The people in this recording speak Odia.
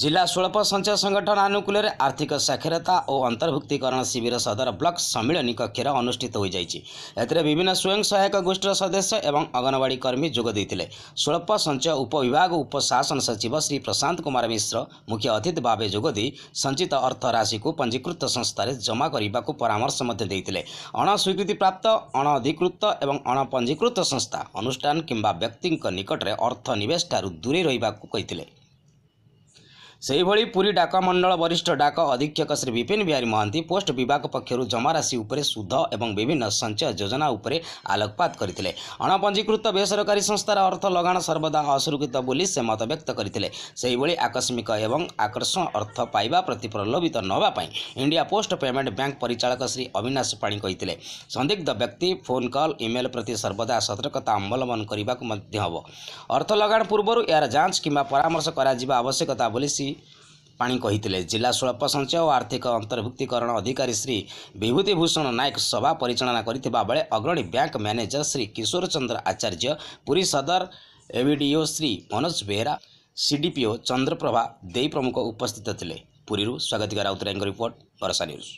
ଜିଲ୍ଲା ସ୍ୱଳ୍ପ ସଞ୍ଚୟ ସଂଗଠନ ଆନୁକୂଲ୍ୟରେ ଆର୍ଥିକ ସାକ୍ଷରତା ଓ ଅନ୍ତର୍ଭୁକ୍ତିକରଣ ଶିବିର ସଦର ବ୍ଲକ ସମ୍ମିଳନୀ କକ୍ଷରେ ଅନୁଷ୍ଠିତ ହୋଇଯାଇଛି ଏଥିରେ ବିଭିନ୍ନ ସ୍ୱୟଂ ସହାୟକ ଗୋଷ୍ଠୀର ସଦସ୍ୟ ଏବଂ ଅଙ୍ଗନବାଡ଼ି କର୍ମୀ ଯୋଗ ଦେଇଥିଲେ ସ୍ୱଳ୍ପ ସଞ୍ଚୟ ଉପବିଭାଗ ଉପଶାସନ ସଚିବ ଶ୍ରୀ ପ୍ରଶାନ୍ତ କୁମାର ମିଶ୍ର ମୁଖ୍ୟ ଅତିଥି ଭାବେ ଯୋଗ ଦେଇ ସଞ୍ଚିତ ଅର୍ଥରାଶିକୁ ପଞ୍ଜୀକୃତ ସଂସ୍ଥାରେ ଜମା କରିବାକୁ ପରାମର୍ଶ ମଧ୍ୟ ଦେଇଥିଲେ ଅଣସ୍ୱୀକୃତିପ୍ରାପ୍ତ ଅଣଅଧିକୃତ ଏବଂ ଅଣପଞ୍ଜୀକୃତ ସଂସ୍ଥା ଅନୁଷ୍ଠାନ କିମ୍ବା ବ୍ୟକ୍ତିଙ୍କ ନିକଟରେ ଅର୍ଥ ନିବେଶଠାରୁ ଦୂରେଇ ରହିବାକୁ କହିଥିଲେ ସେହିଭଳି ପୁରୀ ଡାକ ମଣ୍ଡଳ ବରିଷ୍ଠ ଡାକ ଅଧୀକ୍ଷକ ଶ୍ରୀ ବିପିନ ବିହାରୀ ମହାନ୍ତି ପୋଷ୍ଟ ବିଭାଗ ପକ୍ଷରୁ ଜମାରାଶି ଉପରେ ସୁଧ ଏବଂ ବିଭିନ୍ନ ସଞ୍ଚୟ ଯୋଜନା ଉପରେ ଆଲୋକପାତ କରିଥିଲେ ଅଣପଞ୍ଜୀକୃତ ବେସରକାରୀ ସଂସ୍ଥାର ଅର୍ଥ ଲଗାଣ ସର୍ବଦା ଅସୁରକ୍ଷିତ ବୋଲି ସେ ମତବ୍ୟକ୍ତ କରିଥିଲେ ସେହିଭଳି ଆକସ୍ମିକ ଏବଂ ଆକର୍ଷଣ ଅର୍ଥ ପାଇବା ପ୍ରତି ପ୍ରଲୋଭିତ ନ ହେବା ପାଇଁ ଇଣ୍ଡିଆ ପୋଷ୍ଟ ପେମେଣ୍ଟ ବ୍ୟାଙ୍କ ପରିଚାଳକ ଶ୍ରୀ ଅବିନାଶ ପାଣି କହିଥିଲେ ସନ୍ଦିଗ୍ଧ ବ୍ୟକ୍ତି ଫୋନ୍ କଲ୍ ଇମେଲ୍ ପ୍ରତି ସର୍ବଦା ସତର୍କତା ଅବଲମ୍ବନ କରିବାକୁ ମଧ୍ୟ ହେବ ଅର୍ଥ ଲଗାଣ ପୂର୍ବରୁ ଏହାର ଯାଞ୍ଚ କିମ୍ବା ପରାମର୍ଶ କରାଯିବା ଆବଶ୍ୟକତା ବୋଲି ଶ୍ରୀ ପାଣି କହିଥିଲେ ଜିଲ୍ଲା ସ୍ୱଳ୍ପ ସଞ୍ଚୟ ଓ ଆର୍ଥିକ ଅନ୍ତର୍ଭୁକ୍ତିକରଣ ଅଧିକାରୀ ଶ୍ରୀ ବିଭୂତି ଭୂଷଣ ନାୟକ ସଭା ପରିଚାଳନା କରିଥିବା ବେଳେ ଅଗ୍ରଣୀ ବ୍ୟାଙ୍କ ମ୍ୟାନେଜର ଶ୍ରୀ କିଶୋର ଚନ୍ଦ୍ର ଆଚାର୍ଯ୍ୟ ପୁରୀ ସଦର ଏବିଡିଓ ଶ୍ରୀ ମନୋଜ ବେହେରା ସିଡିପିଓ ଚନ୍ଦ୍ରପ୍ରଭା ଦେଇ ପ୍ରମୁଖ ଉପସ୍ଥିତ ଥିଲେ ପୁରୀରୁ ସ୍ୱାଗତିକ ରାଉତରାୟଙ୍କ ରିପୋର୍ଟ ବରସା ନ୍ୟୁଜ୍